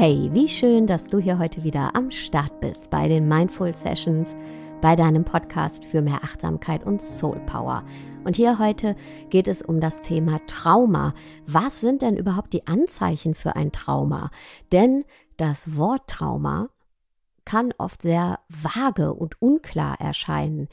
Hey, wie schön, dass du hier heute wieder am Start bist bei den Mindful Sessions, bei deinem Podcast für mehr Achtsamkeit und Soul Power. Und hier heute geht es um das Thema Trauma. Was sind denn überhaupt die Anzeichen für ein Trauma? Denn das Wort Trauma kann oft sehr vage und unklar erscheinen.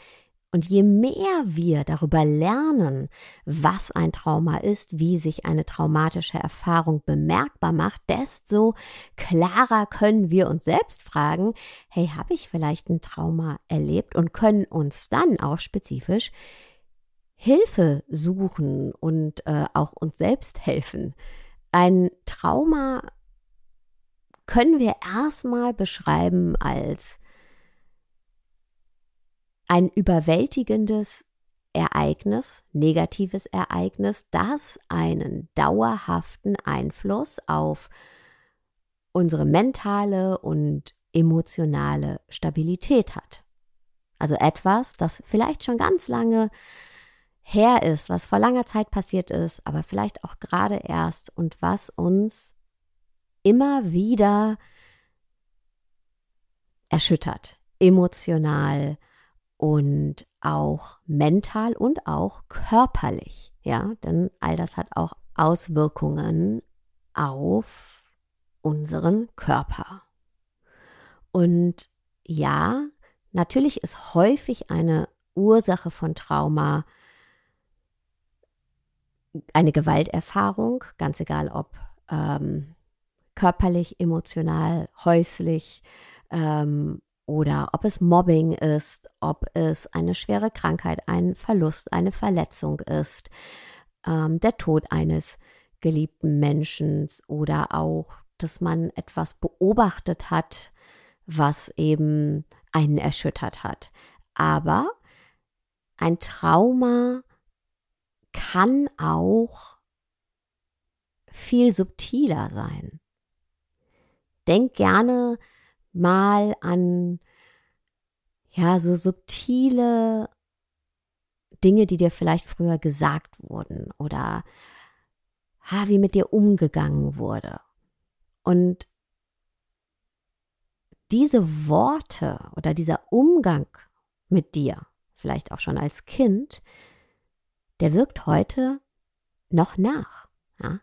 Und je mehr wir darüber lernen, was ein Trauma ist, wie sich eine traumatische Erfahrung bemerkbar macht, desto klarer können wir uns selbst fragen, hey, habe ich vielleicht ein Trauma erlebt und können uns dann auch spezifisch Hilfe suchen und äh, auch uns selbst helfen. Ein Trauma können wir erstmal beschreiben als ein überwältigendes Ereignis, negatives Ereignis, das einen dauerhaften Einfluss auf unsere mentale und emotionale Stabilität hat. Also etwas, das vielleicht schon ganz lange her ist, was vor langer Zeit passiert ist, aber vielleicht auch gerade erst und was uns immer wieder erschüttert, emotional, und auch mental und auch körperlich. Ja, denn all das hat auch Auswirkungen auf unseren Körper. Und ja, natürlich ist häufig eine Ursache von Trauma eine Gewalterfahrung, ganz egal ob ähm, körperlich, emotional, häuslich ähm, oder ob es Mobbing ist, ob es eine schwere Krankheit, ein Verlust, eine Verletzung ist, ähm, der Tod eines geliebten Menschen oder auch, dass man etwas beobachtet hat, was eben einen erschüttert hat. Aber ein Trauma kann auch viel subtiler sein. Denk gerne mal an ja, so subtile Dinge, die dir vielleicht früher gesagt wurden oder ha, wie mit dir umgegangen wurde. Und diese Worte oder dieser Umgang mit dir, vielleicht auch schon als Kind, der wirkt heute noch nach. Ja?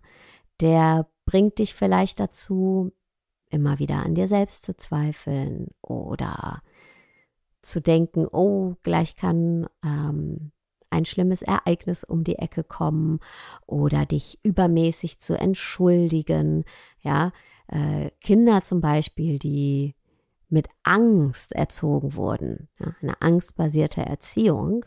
Der bringt dich vielleicht dazu, immer wieder an dir selbst zu zweifeln oder zu denken, oh, gleich kann ähm, ein schlimmes Ereignis um die Ecke kommen oder dich übermäßig zu entschuldigen. Ja, äh, Kinder zum Beispiel, die mit Angst erzogen wurden, ja, eine angstbasierte Erziehung,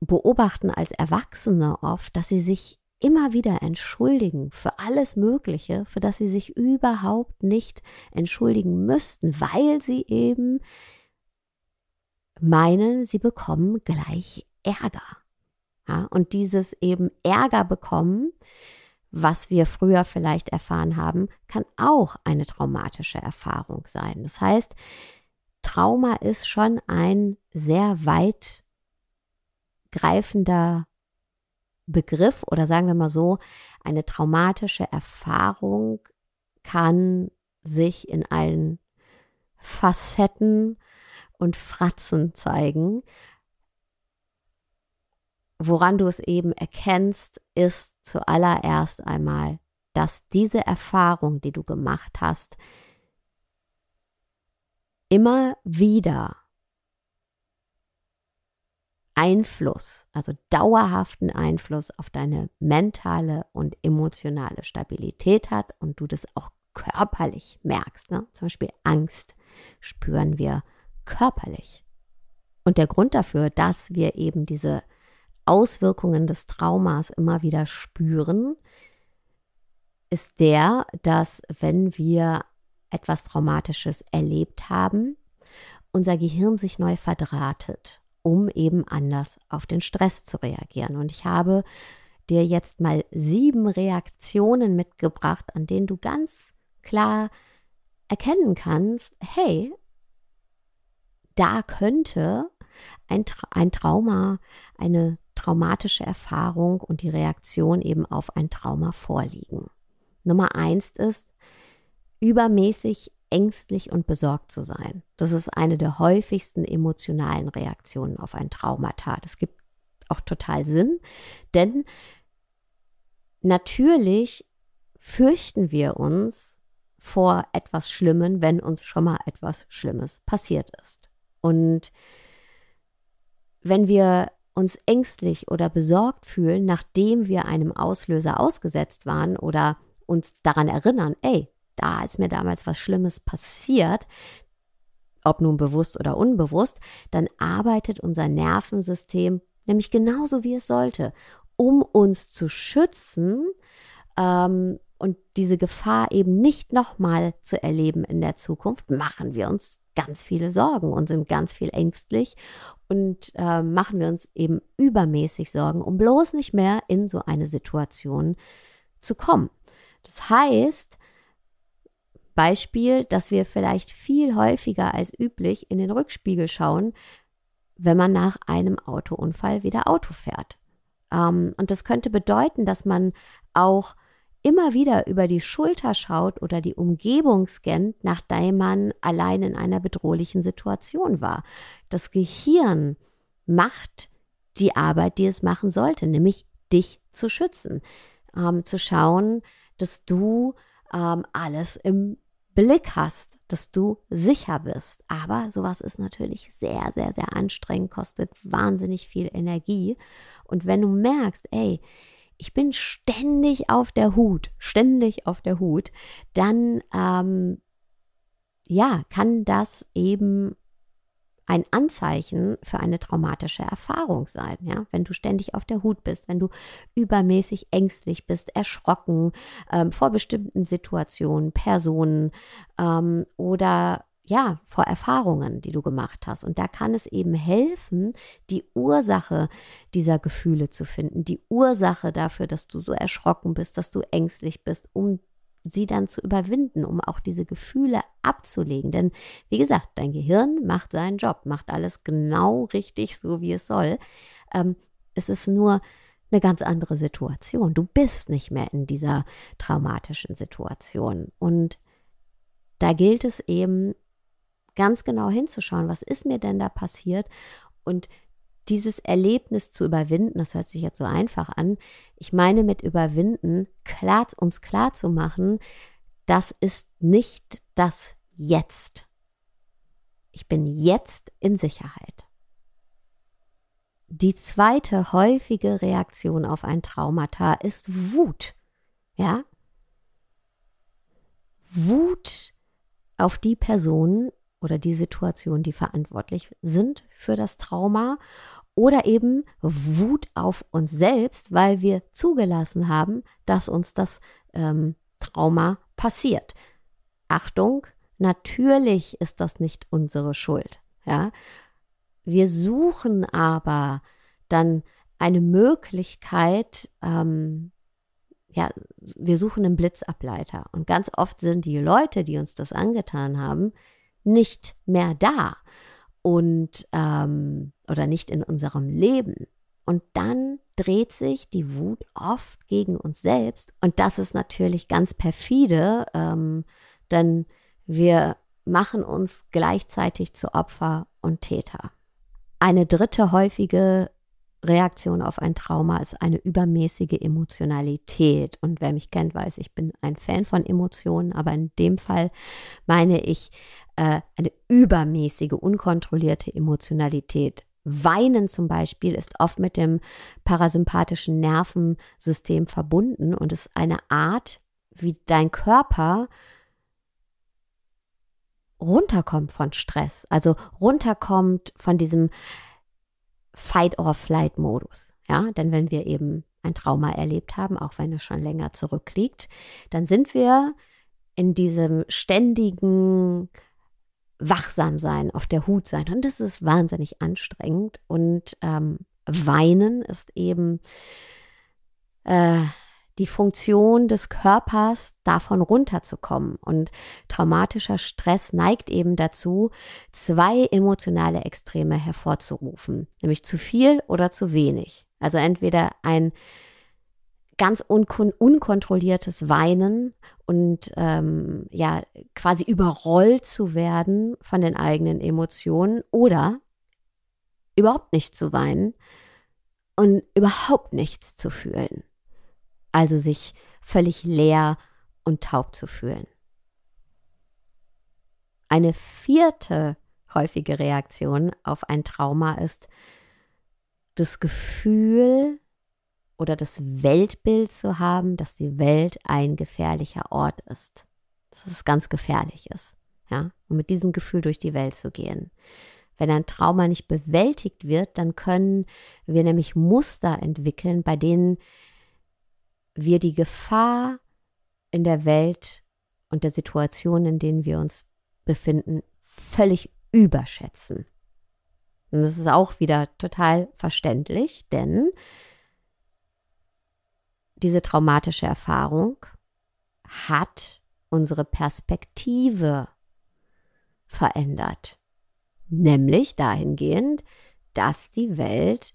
beobachten als Erwachsene oft, dass sie sich immer wieder entschuldigen für alles Mögliche, für das sie sich überhaupt nicht entschuldigen müssten, weil sie eben meinen, sie bekommen gleich Ärger. Ja, und dieses eben Ärger bekommen, was wir früher vielleicht erfahren haben, kann auch eine traumatische Erfahrung sein. Das heißt, Trauma ist schon ein sehr weit greifender Begriff oder sagen wir mal so, eine traumatische Erfahrung kann sich in allen Facetten und Fratzen zeigen. Woran du es eben erkennst, ist zuallererst einmal, dass diese Erfahrung, die du gemacht hast, immer wieder Einfluss, also dauerhaften Einfluss auf deine mentale und emotionale Stabilität hat und du das auch körperlich merkst. Ne? Zum Beispiel Angst spüren wir körperlich. Und der Grund dafür, dass wir eben diese Auswirkungen des Traumas immer wieder spüren, ist der, dass wenn wir etwas Traumatisches erlebt haben, unser Gehirn sich neu verdrahtet um eben anders auf den Stress zu reagieren. Und ich habe dir jetzt mal sieben Reaktionen mitgebracht, an denen du ganz klar erkennen kannst, hey, da könnte ein, Tra ein Trauma, eine traumatische Erfahrung und die Reaktion eben auf ein Trauma vorliegen. Nummer eins ist übermäßig ängstlich und besorgt zu sein. Das ist eine der häufigsten emotionalen Reaktionen auf ein Traumata. Das gibt auch total Sinn, denn natürlich fürchten wir uns vor etwas Schlimmem, wenn uns schon mal etwas Schlimmes passiert ist. Und wenn wir uns ängstlich oder besorgt fühlen, nachdem wir einem Auslöser ausgesetzt waren oder uns daran erinnern, ey, da ist mir damals was Schlimmes passiert, ob nun bewusst oder unbewusst, dann arbeitet unser Nervensystem nämlich genauso, wie es sollte, um uns zu schützen ähm, und diese Gefahr eben nicht nochmal zu erleben in der Zukunft, machen wir uns ganz viele Sorgen und sind ganz viel ängstlich und äh, machen wir uns eben übermäßig Sorgen, um bloß nicht mehr in so eine Situation zu kommen. Das heißt, Beispiel, dass wir vielleicht viel häufiger als üblich in den Rückspiegel schauen, wenn man nach einem Autounfall wieder Auto fährt. Ähm, und das könnte bedeuten, dass man auch immer wieder über die Schulter schaut oder die Umgebung scannt, nachdem man allein in einer bedrohlichen Situation war. Das Gehirn macht die Arbeit, die es machen sollte, nämlich dich zu schützen, ähm, zu schauen, dass du ähm, alles im Blick hast, dass du sicher bist. Aber sowas ist natürlich sehr, sehr, sehr anstrengend, kostet wahnsinnig viel Energie. Und wenn du merkst, ey, ich bin ständig auf der Hut, ständig auf der Hut, dann ähm, ja, kann das eben ein Anzeichen für eine traumatische Erfahrung sein. Ja? Wenn du ständig auf der Hut bist, wenn du übermäßig ängstlich bist, erschrocken ähm, vor bestimmten Situationen, Personen ähm, oder ja, vor Erfahrungen, die du gemacht hast. Und da kann es eben helfen, die Ursache dieser Gefühle zu finden, die Ursache dafür, dass du so erschrocken bist, dass du ängstlich bist, um sie dann zu überwinden, um auch diese Gefühle abzulegen. Denn wie gesagt, dein Gehirn macht seinen Job, macht alles genau richtig, so wie es soll. Ähm, es ist nur eine ganz andere Situation. Du bist nicht mehr in dieser traumatischen Situation. Und da gilt es eben ganz genau hinzuschauen, was ist mir denn da passiert und dieses Erlebnis zu überwinden, das hört sich jetzt so einfach an, ich meine mit überwinden, klar, uns klar zu machen, das ist nicht das Jetzt. Ich bin jetzt in Sicherheit. Die zweite häufige Reaktion auf ein Traumata ist Wut. Ja? Wut auf die Personen oder die Situation, die verantwortlich sind für das Trauma oder eben Wut auf uns selbst, weil wir zugelassen haben, dass uns das ähm, Trauma passiert. Achtung, natürlich ist das nicht unsere Schuld. Ja? Wir suchen aber dann eine Möglichkeit, ähm, ja, wir suchen einen Blitzableiter. Und ganz oft sind die Leute, die uns das angetan haben, nicht mehr da und ähm, oder nicht in unserem Leben. Und dann dreht sich die Wut oft gegen uns selbst. Und das ist natürlich ganz perfide, ähm, denn wir machen uns gleichzeitig zu Opfer und Täter. Eine dritte häufige Reaktion auf ein Trauma ist eine übermäßige Emotionalität. Und wer mich kennt, weiß, ich bin ein Fan von Emotionen, aber in dem Fall meine ich äh, eine übermäßige, unkontrollierte Emotionalität. Weinen zum Beispiel ist oft mit dem parasympathischen Nervensystem verbunden und ist eine Art, wie dein Körper runterkommt von Stress, also runterkommt von diesem Fight-or-Flight-Modus. Ja, denn wenn wir eben ein Trauma erlebt haben, auch wenn es schon länger zurückliegt, dann sind wir in diesem ständigen Wachsamsein, auf der Hut sein. Und das ist wahnsinnig anstrengend. Und ähm, weinen ist eben äh, die Funktion des Körpers, davon runterzukommen. Und traumatischer Stress neigt eben dazu, zwei emotionale Extreme hervorzurufen, nämlich zu viel oder zu wenig. Also entweder ein ganz unkon unkontrolliertes Weinen und ähm, ja quasi überrollt zu werden von den eigenen Emotionen oder überhaupt nicht zu weinen und überhaupt nichts zu fühlen also sich völlig leer und taub zu fühlen. Eine vierte häufige Reaktion auf ein Trauma ist das Gefühl oder das Weltbild zu haben, dass die Welt ein gefährlicher Ort ist, dass es ganz gefährlich ist, ja, und mit diesem Gefühl durch die Welt zu gehen. Wenn ein Trauma nicht bewältigt wird, dann können wir nämlich Muster entwickeln, bei denen wir die Gefahr in der Welt und der Situation, in denen wir uns befinden, völlig überschätzen. Und das ist auch wieder total verständlich, denn diese traumatische Erfahrung hat unsere Perspektive verändert. Nämlich dahingehend, dass die Welt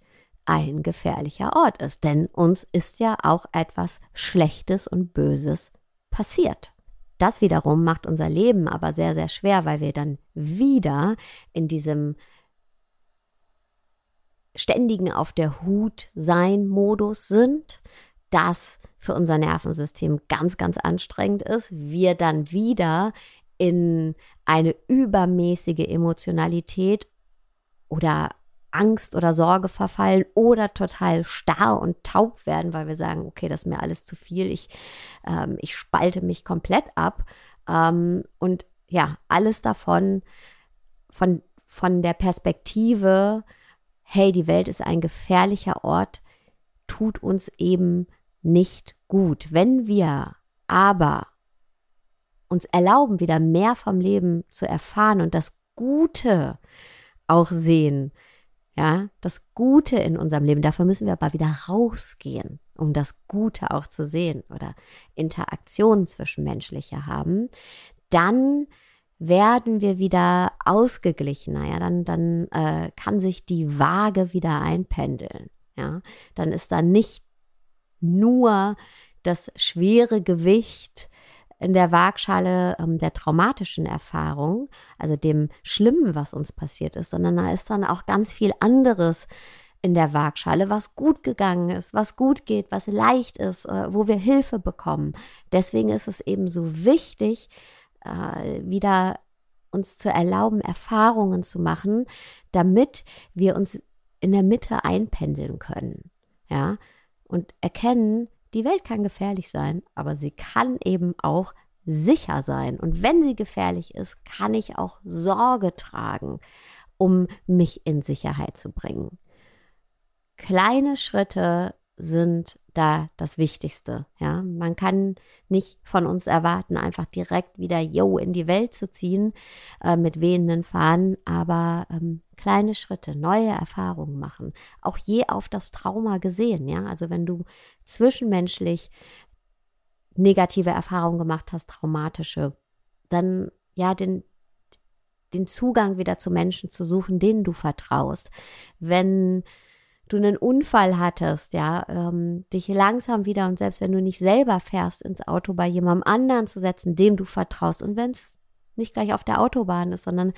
ein gefährlicher Ort ist, denn uns ist ja auch etwas Schlechtes und Böses passiert. Das wiederum macht unser Leben aber sehr, sehr schwer, weil wir dann wieder in diesem ständigen Auf der Hut sein Modus sind, das für unser Nervensystem ganz, ganz anstrengend ist, wir dann wieder in eine übermäßige Emotionalität oder Angst oder Sorge verfallen oder total starr und taub werden, weil wir sagen, okay, das ist mir alles zu viel, ich, ähm, ich spalte mich komplett ab. Ähm, und ja, alles davon, von, von der Perspektive, hey, die Welt ist ein gefährlicher Ort, tut uns eben nicht gut. Wenn wir aber uns erlauben, wieder mehr vom Leben zu erfahren und das Gute auch sehen, ja, das Gute in unserem Leben. Dafür müssen wir aber wieder rausgehen, um das Gute auch zu sehen oder Interaktionen zwischenmenschliche haben. Dann werden wir wieder ausgeglichener. Ja, dann, dann äh, kann sich die Waage wieder einpendeln. Ja, dann ist da nicht nur das schwere Gewicht in der Waagschale ähm, der traumatischen Erfahrung, also dem Schlimmen, was uns passiert ist, sondern da ist dann auch ganz viel anderes in der Waagschale, was gut gegangen ist, was gut geht, was leicht ist, äh, wo wir Hilfe bekommen. Deswegen ist es eben so wichtig, äh, wieder uns zu erlauben, Erfahrungen zu machen, damit wir uns in der Mitte einpendeln können. Ja, und erkennen, die Welt kann gefährlich sein, aber sie kann eben auch sicher sein. Und wenn sie gefährlich ist, kann ich auch Sorge tragen, um mich in Sicherheit zu bringen. Kleine Schritte sind da das Wichtigste. Ja, man kann nicht von uns erwarten, einfach direkt wieder yo in die Welt zu ziehen äh, mit wehenden Fahnen, aber ähm, kleine Schritte, neue Erfahrungen machen, auch je auf das Trauma gesehen. Ja, also wenn du zwischenmenschlich negative Erfahrungen gemacht hast, traumatische, dann ja den den Zugang wieder zu Menschen zu suchen, denen du vertraust. Wenn du einen Unfall hattest, ja, ähm, dich langsam wieder und selbst wenn du nicht selber fährst, ins Auto bei jemandem anderen zu setzen, dem du vertraust. Und wenn es nicht gleich auf der Autobahn ist, sondern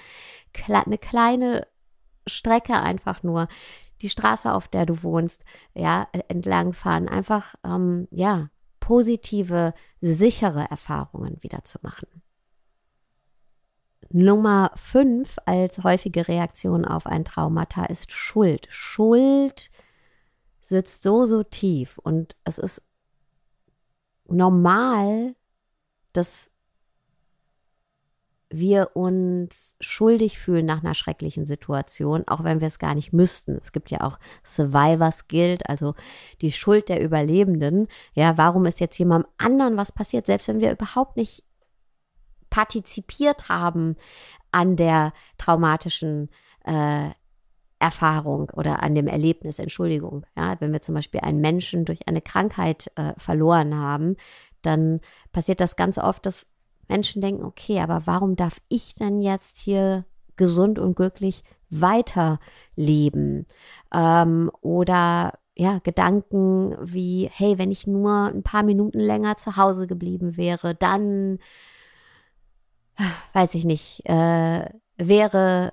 eine kleine Strecke einfach nur, die Straße, auf der du wohnst, ja, äh, entlangfahren, einfach, ähm, ja, positive, sichere Erfahrungen wieder zu machen. Nummer 5 als häufige Reaktion auf ein Traumata ist Schuld. Schuld sitzt so, so tief und es ist normal, dass wir uns schuldig fühlen nach einer schrecklichen Situation, auch wenn wir es gar nicht müssten. Es gibt ja auch Survivors Guilt, also die Schuld der Überlebenden. Ja, warum ist jetzt jemandem anderen was passiert, selbst wenn wir überhaupt nicht partizipiert haben an der traumatischen äh, Erfahrung oder an dem Erlebnis, Entschuldigung. Ja, wenn wir zum Beispiel einen Menschen durch eine Krankheit äh, verloren haben, dann passiert das ganz oft, dass Menschen denken, okay, aber warum darf ich denn jetzt hier gesund und glücklich weiterleben? Ähm, oder ja, Gedanken wie, hey, wenn ich nur ein paar Minuten länger zu Hause geblieben wäre, dann weiß ich nicht, äh, wäre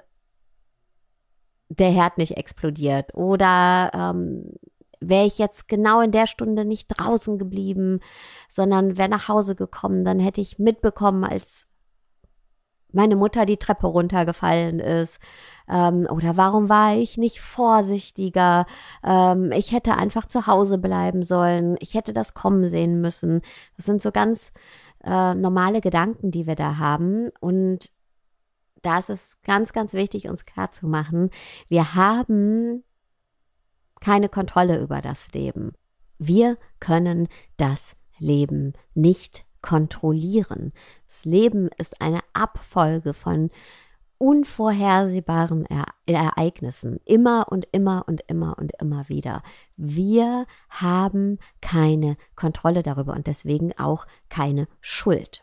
der Herd nicht explodiert oder ähm, wäre ich jetzt genau in der Stunde nicht draußen geblieben, sondern wäre nach Hause gekommen, dann hätte ich mitbekommen, als meine Mutter die Treppe runtergefallen ist. Ähm, oder warum war ich nicht vorsichtiger? Ähm, ich hätte einfach zu Hause bleiben sollen. Ich hätte das kommen sehen müssen. Das sind so ganz äh, normale Gedanken, die wir da haben. Und da ist es ganz, ganz wichtig, uns klar zu machen, wir haben keine Kontrolle über das Leben. Wir können das Leben nicht kontrollieren. Das Leben ist eine Abfolge von unvorhersehbaren Ereignissen. Immer und immer und immer und immer wieder. Wir haben keine Kontrolle darüber und deswegen auch keine Schuld.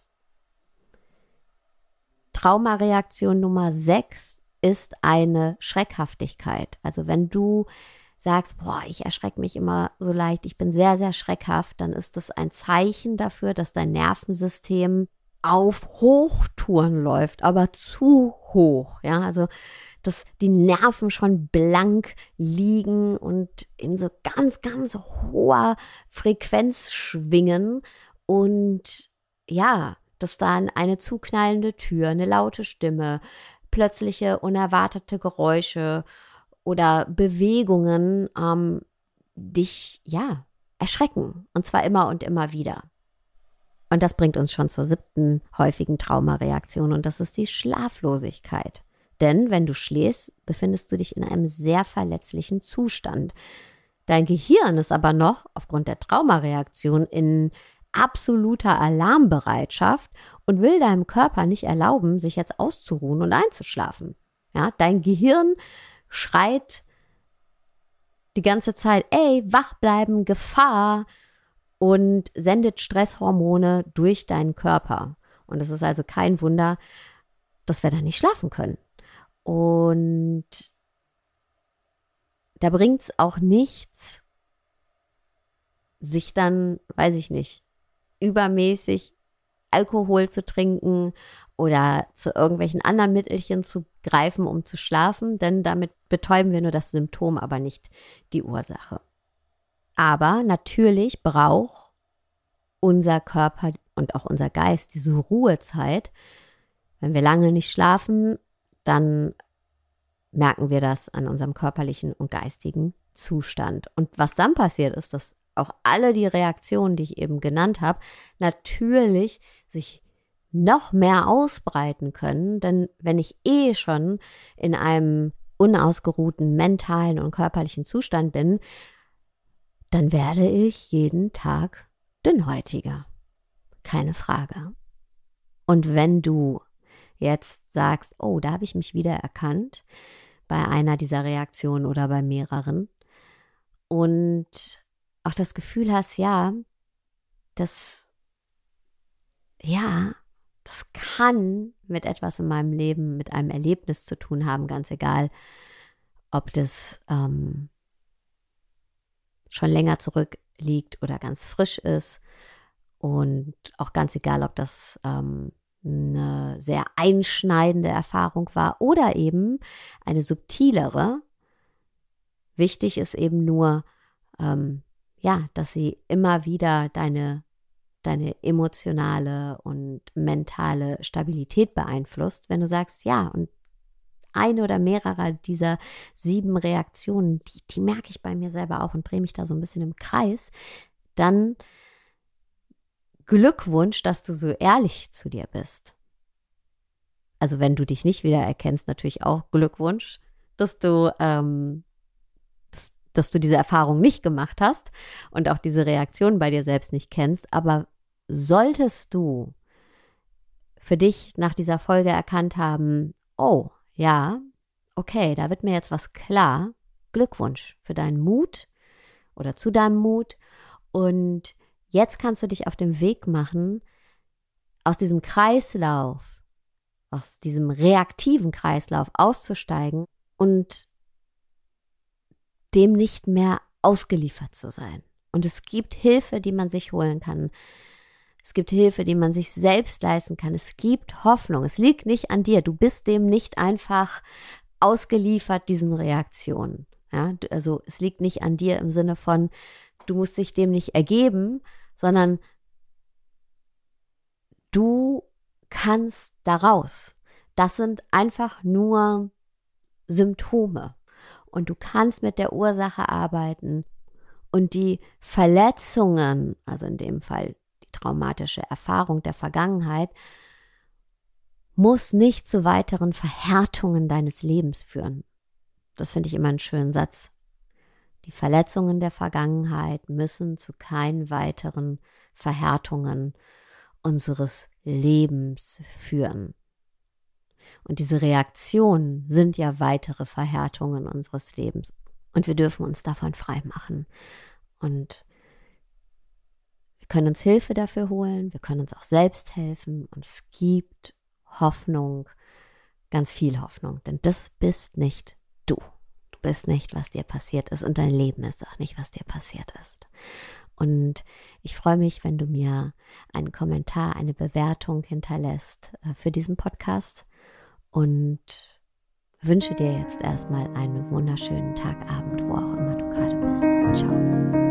Traumareaktion Nummer 6 ist eine Schreckhaftigkeit. Also wenn du sagst, boah, ich erschrecke mich immer so leicht, ich bin sehr, sehr schreckhaft, dann ist das ein Zeichen dafür, dass dein Nervensystem auf Hochtouren läuft, aber zu hoch. Ja, also dass die Nerven schon blank liegen und in so ganz, ganz hoher Frequenz schwingen und ja, dass dann eine zuknallende Tür, eine laute Stimme, plötzliche unerwartete Geräusche oder Bewegungen ähm, dich ja erschrecken und zwar immer und immer wieder. Und das bringt uns schon zur siebten häufigen Traumareaktion und das ist die Schlaflosigkeit. Denn wenn du schläfst, befindest du dich in einem sehr verletzlichen Zustand. Dein Gehirn ist aber noch aufgrund der Traumareaktion in absoluter Alarmbereitschaft und will deinem Körper nicht erlauben, sich jetzt auszuruhen und einzuschlafen. Ja, dein Gehirn schreit die ganze Zeit, ey, wach bleiben, Gefahr, und sendet Stresshormone durch deinen Körper. Und es ist also kein Wunder, dass wir da nicht schlafen können. Und da bringt es auch nichts, sich dann, weiß ich nicht, übermäßig Alkohol zu trinken oder zu irgendwelchen anderen Mittelchen zu greifen, um zu schlafen, denn damit betäuben wir nur das Symptom, aber nicht die Ursache. Aber natürlich braucht unser Körper und auch unser Geist diese Ruhezeit. Wenn wir lange nicht schlafen, dann merken wir das an unserem körperlichen und geistigen Zustand. Und was dann passiert ist, dass auch alle die Reaktionen, die ich eben genannt habe, natürlich sich noch mehr ausbreiten können. Denn wenn ich eh schon in einem unausgeruhten mentalen und körperlichen Zustand bin, dann werde ich jeden Tag dünnhäutiger. Keine Frage. Und wenn du jetzt sagst, oh, da habe ich mich wieder erkannt bei einer dieser Reaktionen oder bei mehreren und auch das Gefühl hast, ja, das, ja, das kann mit etwas in meinem Leben, mit einem Erlebnis zu tun haben, ganz egal, ob das ähm, schon länger zurückliegt oder ganz frisch ist. Und auch ganz egal, ob das ähm, eine sehr einschneidende Erfahrung war oder eben eine subtilere. Wichtig ist eben nur, ähm, ja, dass sie immer wieder deine, deine emotionale und mentale Stabilität beeinflusst, wenn du sagst, ja, und eine oder mehrere dieser sieben Reaktionen, die, die merke ich bei mir selber auch und drehe mich da so ein bisschen im Kreis, dann Glückwunsch, dass du so ehrlich zu dir bist. Also wenn du dich nicht wiedererkennst, natürlich auch Glückwunsch, dass du, ähm, dass, dass du diese Erfahrung nicht gemacht hast und auch diese Reaktion bei dir selbst nicht kennst. Aber solltest du für dich nach dieser Folge erkannt haben, oh, ja, okay, da wird mir jetzt was klar. Glückwunsch für deinen Mut oder zu deinem Mut. Und jetzt kannst du dich auf den Weg machen, aus diesem Kreislauf, aus diesem reaktiven Kreislauf auszusteigen und dem nicht mehr ausgeliefert zu sein. Und es gibt Hilfe, die man sich holen kann. Es gibt Hilfe, die man sich selbst leisten kann. Es gibt Hoffnung. Es liegt nicht an dir. Du bist dem nicht einfach ausgeliefert, diesen Reaktionen. Ja, also es liegt nicht an dir im Sinne von, du musst dich dem nicht ergeben, sondern du kannst daraus. Das sind einfach nur Symptome. Und du kannst mit der Ursache arbeiten und die Verletzungen, also in dem Fall traumatische Erfahrung der Vergangenheit muss nicht zu weiteren Verhärtungen deines Lebens führen. Das finde ich immer einen schönen Satz. Die Verletzungen der Vergangenheit müssen zu keinen weiteren Verhärtungen unseres Lebens führen. Und diese Reaktionen sind ja weitere Verhärtungen unseres Lebens. Und wir dürfen uns davon frei machen und wir können uns Hilfe dafür holen, wir können uns auch selbst helfen und es gibt Hoffnung, ganz viel Hoffnung, denn das bist nicht du. Du bist nicht, was dir passiert ist und dein Leben ist auch nicht, was dir passiert ist. Und ich freue mich, wenn du mir einen Kommentar, eine Bewertung hinterlässt äh, für diesen Podcast und wünsche dir jetzt erstmal einen wunderschönen Tag, Abend, wo auch immer du gerade bist. Ciao.